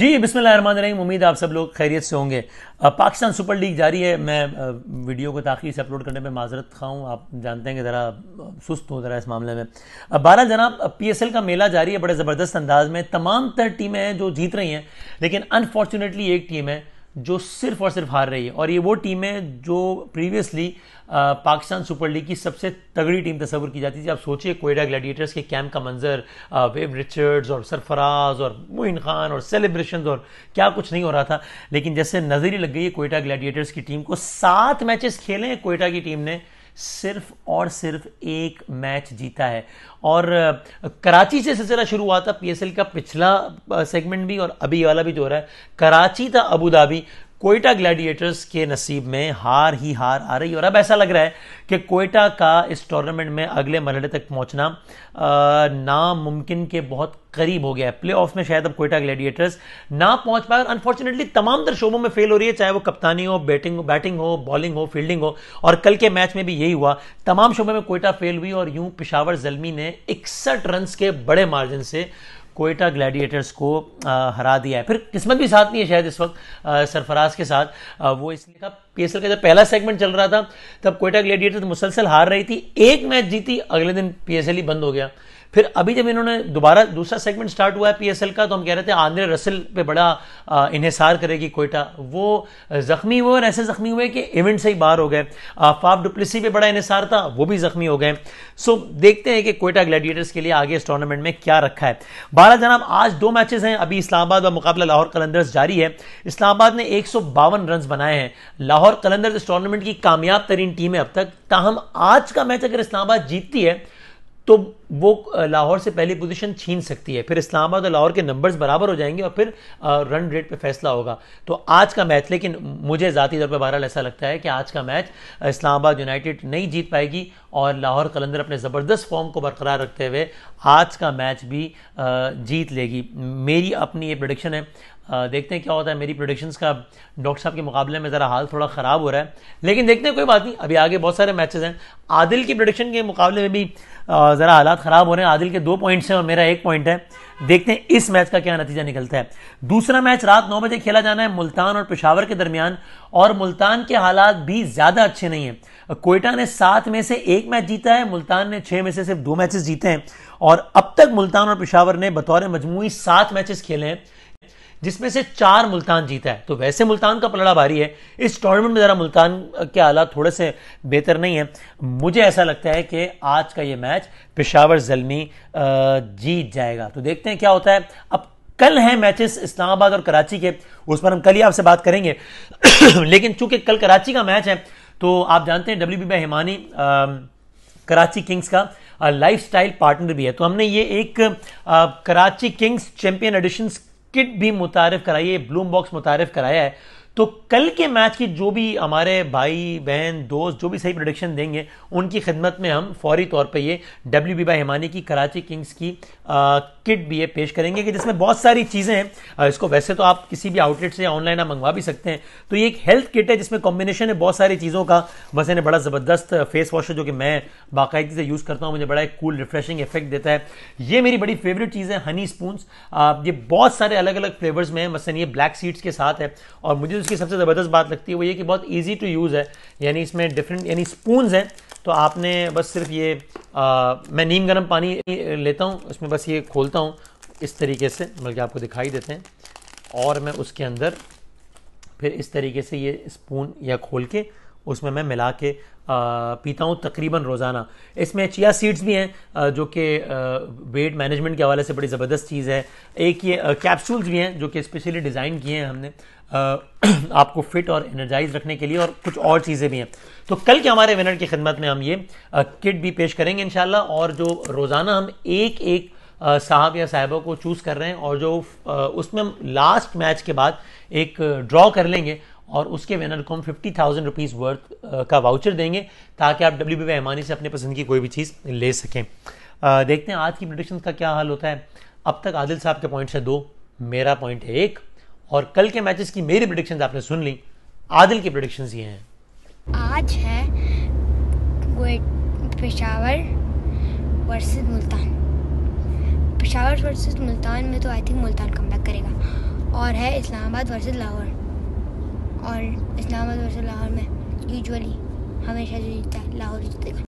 जी रही उम्मीद आप सब लोग खैरियत से होंगे पाकिस्तान सुपर लीग जारी है मैं वीडियो को ताखिर से अपलोड करने में माजरत खाऊं आप जानते हैं कि ज़रा सुस्त हो ज़रा इस मामले में बारह जनाब पीएसएल का मेला जारी है बड़े ज़बरदस्त अंदाज में तमाम तर टीमें हैं जो जीत रही हैं लेकिन अनफॉर्चुनेटली एक टीम है जो सिर्फ और सिर्फ हार रही है और ये वो टीम है जो प्रीवियसली पाकिस्तान सुपर लीग की सबसे तगड़ी टीम तस्वर की जाती थी आप सोचिए कोयडा ग्लैडिएटर्स के कैंप का मंजर वेब रिचर्ड्स और सरफराज और मोइन खान और सेलिब्रेशन और क्या कुछ नहीं हो रहा था लेकिन जैसे नज़र ही लग गई है कोयटा ग्लैडिएटर्स की टीम को सात मैचेस खेले कोयटा की टीम ने सिर्फ और सिर्फ एक मैच जीता है और कराची से सिलसिला शुरू हुआ था पीएसएल का पिछला सेगमेंट भी और अभी वाला भी जो हो रहा है कराची था अबू धाबी कोयटा ग्लैडिएटर्स के नसीब में हार ही हार आ रही है और अब ऐसा लग रहा है कि कोयटा का इस टूर्नामेंट में अगले मरहले तक पहुंचना नामुमकिन के बहुत करीब हो गया है प्ले में शायद अब कोयटा ग्लैडिएटर्स ना पहुंच पाए और अनफॉर्चुनेटली तमाम तर शोबों में फेल हो रही है चाहे वो कप्तानी हो बैटिंग हो बैटिंग हो बॉलिंग हो फील्डिंग हो और कल के मैच में भी यही हुआ तमाम शोबों में कोयटा फेल हुई और यूं पिशावर जलमी ने इकसठ रन के बड़े मार्जिन से कोयटा ग्लैडिएटर्स को आ, हरा दिया है फिर किस्मत भी साथ नहीं है शायद इस वक्त सरफराज के साथ आ, वो इसलिए था पी का जब पहला सेगमेंट चल रहा था तब कोयटा ग्लैडिएटर्स तो मुसलसल हार रही थी एक मैच जीती अगले दिन पी ही बंद हो गया फिर अभी जब इन्होंने दोबारा दूसरा सेगमेंट स्टार्ट हुआ है पीएसएल का तो हम कह रहे थे आंद्रे रसल पे बड़ा इन्हसार करेगी कोयटा वो जख्मी हुए और ऐसे जख्मी हुए कि इवेंट से ही बाहर हो गए फाफ डुप्लिसी पे बड़ा इन्हसार था वो भी जख्मी हो गए सो देखते हैं कि कोयटा ग्लैडिएटर्स के लिए आगे इस टूर्नामेंट में क्या रखा है बारह जनाब आज दो मैचेस हैं अभी इस्लामाबाद का मुकाबला लाहौर कलंदर्स जारी है इस्लामाबाद ने एक रन बनाए हैं लाहौर कलंदर्स इस टूर्नामेंट की कामयाब तरीन टीम है अब तक ताहम आज का मैच अगर इस्लामाबाद जीतती है तो वो लाहौर से पहली पोजीशन छीन सकती है फिर इस्लामाबाद और लाहौर के नंबर्स बराबर हो जाएंगे और फिर रन रेट पे फैसला होगा तो आज का मैच लेकिन मुझे ज़ाती तौर पर बहरहाल ऐसा लगता है कि आज का मैच इस्लामाबाद यूनाइटेड नहीं जीत पाएगी और लाहौर कलंदर अपने ज़बरदस्त फॉर्म को बरकरार रखते हुए आज का मैच भी जीत लेगी मेरी अपनी ये प्रडिक्शन है देखते हैं क्या होता है मेरी प्रोडिक्शंस का डॉक्टर साहब के मुकाबले में ज़रा हाल थोड़ा ख़राब हो रहा है लेकिन देखते हैं कोई बात नहीं अभी आगे बहुत सारे मैचेस हैं आदिल की प्रोडिक्शन के मुकाबले में भी ज़रा हालात ख़राब हो रहे हैं आदिल के दो पॉइंट्स हैं और मेरा एक पॉइंट है देखते हैं इस मैच का क्या नतीजा निकलता है दूसरा मैच रात नौ बजे खेला जाना है मुल्तान और पेशावर के दरमियान और मुल्तान के हालात भी ज़्यादा अच्छे नहीं हैं कोयटा ने सात में से एक मैच जीता है मुल्तान ने छः में से सिर्फ दो मैचेस जीते हैं और अब तक मुल्तान और पेशावर ने बतौर मजमू सात मैचेस खेले हैं जिसमें से चार मुल्तान जीता है तो वैसे मुल्तान का पलड़ा भारी है इस टूर्नामेंट में ज़रा मुल्तान के हालात थोड़े से बेहतर नहीं है मुझे ऐसा लगता है कि आज का ये मैच पेशावर जलमी जीत जाएगा तो देखते हैं क्या होता है अब कल हैं मैचेस इस्लामाबाद और कराची के उस पर हम कल ही आपसे बात करेंगे लेकिन चूंकि कल कराची का मैच है तो आप जानते हैं W B Hemani Karachi Kings का लाइफ स्टाइल पार्टनर भी है तो हमने ये एक आ, Karachi Kings champion editions kit भी मुतारफ़ कराई है ब्लूम बॉक्स मुतारफ़ कराया है तो कल के मैच की जो भी हमारे भाई बहन दोस्त जो भी सही प्रोडिक्शन देंगे उनकी खिदमत में हम फौरी तौर पे ये डब्ल्यू बी बाई हिमानी की कराची किंग्स की आ, किट भी ये पेश करेंगे कि जिसमें बहुत सारी चीज़ें हैं इसको वैसे तो आप किसी भी आउटलेट से ऑनलाइन आप मंगवा भी सकते हैं तो ये एक हेल्थ किट है जिसमें कॉम्बिनेशन है बहुत सारी चीज़ों का बस इन्हें बड़ा ज़बरदस्त फेस वॉश है जो कि मैं बाकायदगी से यूज़ करता हूँ मुझे बड़ा एक कूल रिफ्रेशिंग इफेक्ट देता है ये मेरी बड़ी फेवरेट चीज़ है हनी स्पून ये बहुत सारे अलग अलग फ्लेवर्स में है मसलन ये ब्लैक सीड्स के साथ है और मुझे उसकी सबसे ज़बरदस्त बात लगती है वो ये कि बहुत ईजी टू यूज़ है यानी इसमें डिफरेंट यानी स्पूनस हैं तो आपने बस सिर्फ ये आ, मैं नीम गर्म पानी लेता हूँ उसमें बस ये खोलता हूँ इस तरीके से बल्कि आपको दिखाई देते हैं और मैं उसके अंदर फिर इस तरीके से ये स्पून या खोल के उसमें मैं मिला के पीता हूँ तकरीबन रोज़ाना इसमें चिया सीड्स भी हैं जो कि वेट मैनेजमेंट के हवाले से बड़ी ज़बरदस्त चीज़ है एक ये कैप्सूल्स भी हैं जो कि स्पेशली डिज़ाइन किए हैं हमने आपको फिट और एनर्जाइज रखने के लिए और कुछ और चीज़ें भी हैं तो कल के हमारे विनर की खिदमत में हम ये किट भी पेश करेंगे इन और जो रोज़ाना हम एक एक साहब या साहबों को चूज़ कर रहे हैं और जो उसमें हम लास्ट मैच के बाद एक ड्रॉ कर लेंगे और उसके विनर को हम फिफ्टी थाउजेंड रुपीज़ वर्थ का वाउचर देंगे ताकि आप डब्ल्यू बी से अपने पसंद की कोई भी चीज़ ले सकें uh, देखते हैं आज की प्रोडिक्शन का क्या हाल होता है अब तक आदिल साहब के पॉइंट्स है दो मेरा पॉइंट है एक और कल के मैचेस की मेरी प्रडिक्शन आपने सुन ली आदिल की प्रडिक्शन ये हैं आज है पेशावर वर्सेस मुल्तान पेशावर वर्सेस मुल्तान में तो आई थिंक मुल्तान कम करेगा और है इस्लामाबाद वर्सेस लाहौर और इस्लामाबाद वर्ष लाहौर में यूजुअली हमेशा जो जीतता है लाहौर जीतेगा